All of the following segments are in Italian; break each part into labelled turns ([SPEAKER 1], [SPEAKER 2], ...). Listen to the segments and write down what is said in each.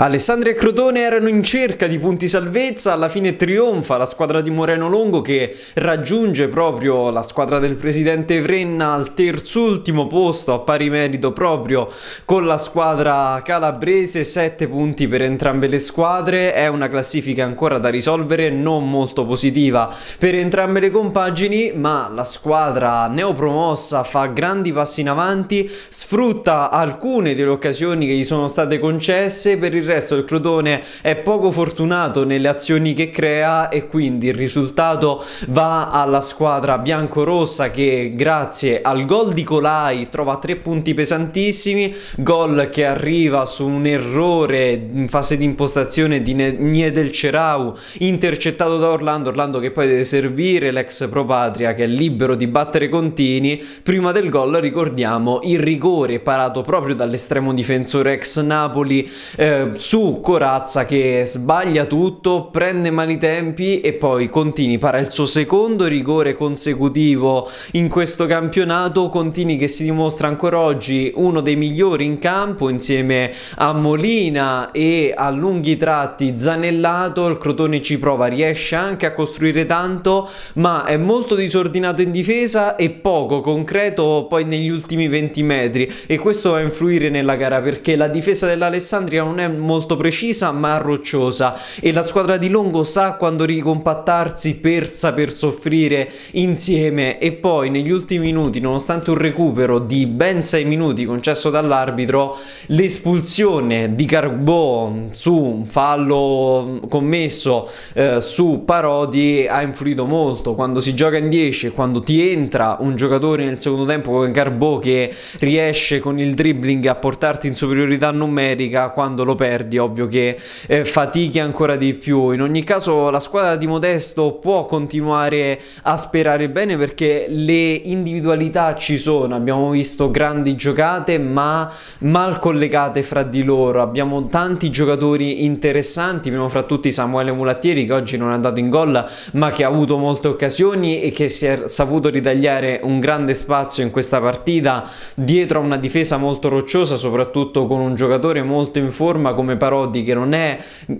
[SPEAKER 1] Alessandria e Crotone erano in cerca di punti salvezza, alla fine trionfa la squadra di Moreno Longo che raggiunge proprio la squadra del presidente Vrenna al terzultimo posto a pari merito proprio con la squadra calabrese, 7 punti per entrambe le squadre, è una classifica ancora da risolvere, non molto positiva per entrambe le compagini, ma la squadra neopromossa fa grandi passi in avanti, sfrutta alcune delle occasioni che gli sono state concesse per il resto il Crotone è poco fortunato nelle azioni che crea e quindi il risultato va alla squadra biancorossa che grazie al gol di Colai trova tre punti pesantissimi, gol che arriva su un errore in fase di impostazione di Niedel Cerau intercettato da Orlando, Orlando che poi deve servire l'ex Pro Patria che è libero di battere Contini, prima del gol ricordiamo il rigore parato proprio dall'estremo difensore ex Napoli eh, su Corazza che sbaglia tutto, prende mali tempi e poi Contini para il suo secondo rigore consecutivo in questo campionato, Contini che si dimostra ancora oggi uno dei migliori in campo insieme a Molina e a lunghi tratti Zanellato, il Crotone ci prova, riesce anche a costruire tanto, ma è molto disordinato in difesa e poco concreto poi negli ultimi 20 metri e questo va a influire nella gara perché la difesa dell'Alessandria non è molto molto precisa ma rocciosa e la squadra di Longo sa quando ricompattarsi per saper soffrire insieme e poi negli ultimi minuti, nonostante un recupero di ben 6 minuti concesso dall'arbitro, l'espulsione di Carbò su un fallo commesso eh, su Parodi ha influito molto. Quando si gioca in 10 e quando ti entra un giocatore nel secondo tempo come Carbò che riesce con il dribbling a portarti in superiorità numerica, quando lo perdi perdi, ovvio che eh, fatichi ancora di più. In ogni caso la squadra di Modesto può continuare a sperare bene perché le individualità ci sono, abbiamo visto grandi giocate ma mal collegate fra di loro, abbiamo tanti giocatori interessanti, prima fra tutti Samuele Mulattieri che oggi non è andato in gol ma che ha avuto molte occasioni e che si è saputo ritagliare un grande spazio in questa partita dietro a una difesa molto rocciosa soprattutto con un giocatore molto in forma come Parodi che non è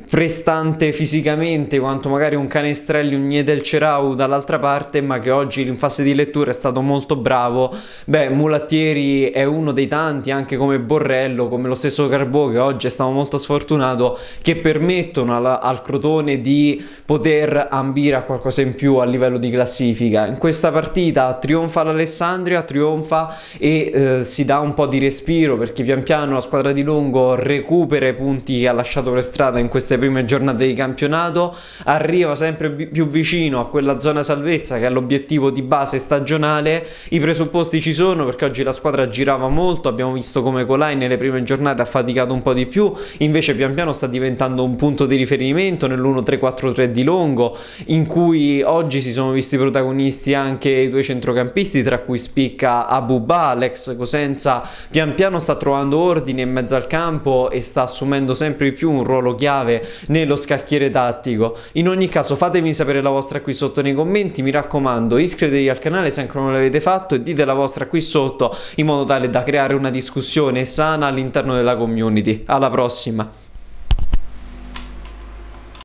[SPEAKER 1] prestante fisicamente quanto magari un Canestrelli, un Niedelcerau dall'altra parte, ma che oggi in fase di lettura è stato molto bravo. Beh, Mulattieri è uno dei tanti, anche come Borrello, come lo stesso Carbò che oggi è stato molto sfortunato, che permettono alla, al Crotone di poter ambire a qualcosa in più a livello di classifica. In questa partita trionfa l'Alessandria, trionfa e eh, si dà un po' di respiro perché pian piano la squadra di Longo recupera i punti punti che ha lasciato per strada in queste prime giornate di campionato, arriva sempre più vicino a quella zona salvezza che è l'obiettivo di base stagionale, i presupposti ci sono perché oggi la squadra girava molto, abbiamo visto come Colai nelle prime giornate ha faticato un po' di più, invece pian piano sta diventando un punto di riferimento nell'1-3-4-3 di Longo, in cui oggi si sono visti protagonisti anche i due centrocampisti, tra cui spicca Abubba, Alex Cosenza, pian piano sta trovando ordine in mezzo al campo e sta assumendo assumendo sempre di più un ruolo chiave nello scacchiere tattico. In ogni caso fatemi sapere la vostra qui sotto nei commenti, mi raccomando iscrivetevi al canale se ancora non l'avete fatto e dite la vostra qui sotto in modo tale da creare una discussione sana all'interno della community. Alla prossima!